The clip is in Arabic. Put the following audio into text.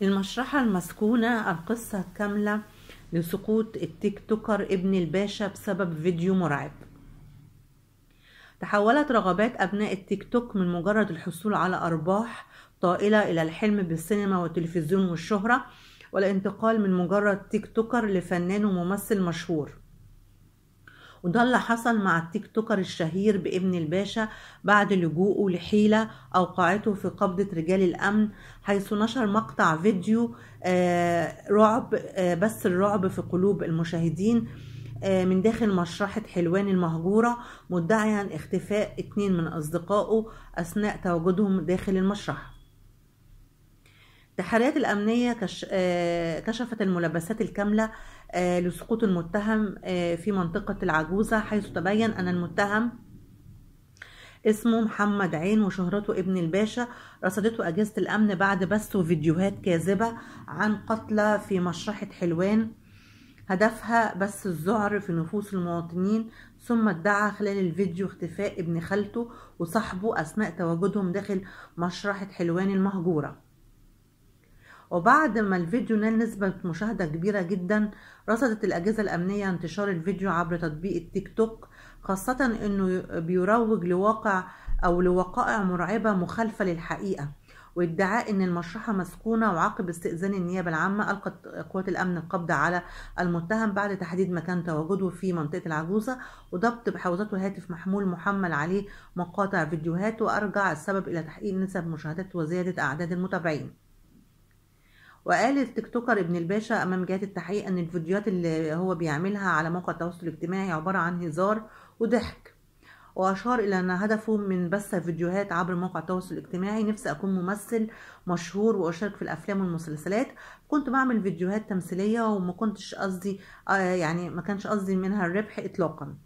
للمشرحة المسكونة القصة كاملة لسقوط التيك توكر ابن الباشا بسبب فيديو مرعب تحولت رغبات أبناء التيك توك من مجرد الحصول على أرباح طائلة إلى الحلم بالسينما والتلفزيون والشهرة والانتقال من مجرد تيك توكر لفنان وممثل مشهور وده اللي حصل مع التيك توكر الشهير بابن الباشا بعد لجوءه لحيلة أوقعته في قبضة رجال الأمن حيث نشر مقطع فيديو آه، رعب آه، بس الرعب في قلوب المشاهدين آه، من داخل مشرحة حلوان المهجورة مدعيا اختفاء اتنين من أصدقائه أثناء تواجدهم داخل المشرحة التحريات الأمنية آه، كشفت الملابسات الكاملة آه، لسقوط المتهم آه، في منطقة العجوزة حيث تبين أن المتهم اسمه محمد عين وشهرته ابن الباشا رصدته أجهزة الأمن بعد بثه فيديوهات كاذبة عن قتلى في مشرحة حلوان هدفها بث الزعر في نفوس المواطنين ثم ادعى خلال الفيديو اختفاء ابن خالته وصاحبه أثناء تواجدهم داخل مشرحة حلوان المهجورة وبعد ما الفيديو نال نسبة مشاهدة كبيرة جدا رصدت الأجهزة الأمنية انتشار الفيديو عبر تطبيق التيك توك خاصة أنه بيروج لواقع أو لوقائع مرعبة مخالفة للحقيقة وادعاء ان المشرحه مسكونه وعقب استئذان النيابه العامه القت قوات الامن القبض على المتهم بعد تحديد مكان تواجده في منطقه العجوزه وضبط بحوزته هاتف محمول محمل عليه مقاطع فيديوهات وارجع السبب الى تحقيق نسب مشاهدات وزياده اعداد المتابعين وقال التيك توكر ابن الباشا امام جهات التحقيق ان الفيديوهات اللي هو بيعملها على موقع التواصل الاجتماعي عباره عن هزار وضحك وأشار إلى أن هدفه من بث فيديوهات عبر موقع التواصل الاجتماعي نفسي أكون ممثل مشهور وأشارك في الأفلام والمسلسلات كنت بعمل فيديوهات تمثيلية وما كنتش قصدي آه، يعني ما كانش قصدي منها الربح إطلاقا